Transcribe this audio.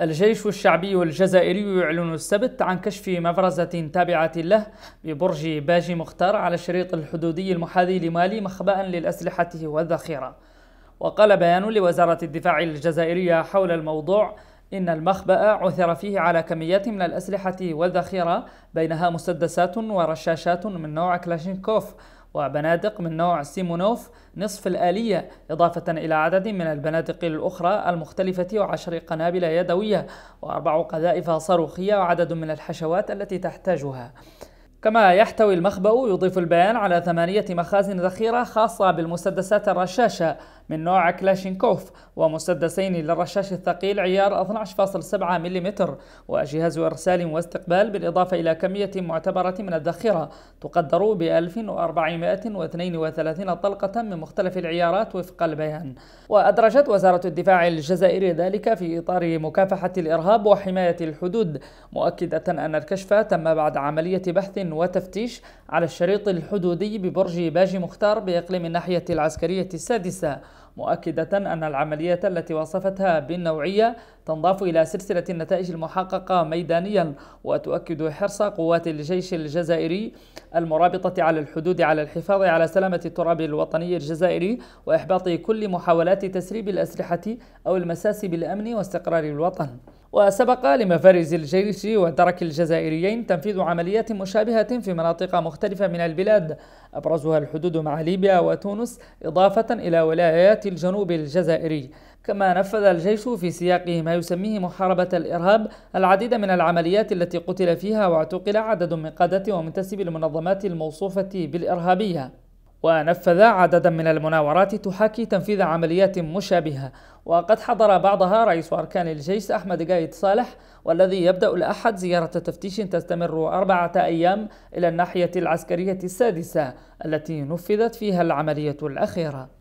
الجيش الشعبي الجزائري يعلن السبت عن كشف مفرزة تابعة له ببرج باجي مختار على الشريط الحدودي المحاذي لمالي مخبأ للأسلحة والذخيرة وقال بيان لوزارة الدفاع الجزائرية حول الموضوع إن المخبأ عثر فيه على كميات من الأسلحة والذخيرة بينها مسدسات ورشاشات من نوع كلاشينكوف وبنادق من نوع سيمونوف نصف الآلية إضافة إلى عدد من البنادق الأخرى المختلفة وعشر قنابل يدوية وأربع قذائف صاروخية وعدد من الحشوات التي تحتاجها كما يحتوي المخبأ يضيف البيان على ثمانية مخازن ذخيرة خاصة بالمسدسات الرشاشة من نوع كلاشينكوف ومسدسين للرشاش الثقيل عيار 12.7 ملم وجهاز إرسال واستقبال بالإضافة إلى كمية معتبرة من الذخيرة تقدر ب 1432 طلقة من مختلف العيارات وفق البيان وأدرجت وزارة الدفاع الجزائري ذلك في إطار مكافحة الإرهاب وحماية الحدود مؤكدة أن الكشف تم بعد عملية بحث وتفتيش على الشريط الحدودي ببرج باجي مختار بإقليم الناحية العسكرية السادسة مؤكدة أن العملية التي وصفتها بالنوعية تنضاف إلى سلسلة النتائج المحققة ميدانيا وتؤكد حرص قوات الجيش الجزائري المرابطة على الحدود على الحفاظ على سلامة التراب الوطني الجزائري وإحباط كل محاولات تسريب الأسلحة أو المساس بالأمن واستقرار الوطن وسبق لمفارز الجيش وترك الجزائريين تنفيذ عمليات مشابهة في مناطق مختلفة من البلاد أبرزها الحدود مع ليبيا وتونس إضافة إلى ولايات الجنوب الجزائري كما نفذ الجيش في سياقه ما يسميه محاربة الإرهاب العديد من العمليات التي قتل فيها واعتقل عدد من قادة ومنتسبي المنظمات الموصوفة بالإرهابية ونفذ عددا من المناورات تحاكي تنفيذ عمليات مشابهة وقد حضر بعضها رئيس أركان الجيش أحمد قايد صالح والذي يبدأ الأحد زيارة تفتيش تستمر أربعة أيام إلى الناحية العسكرية السادسة التي نفذت فيها العملية الأخيرة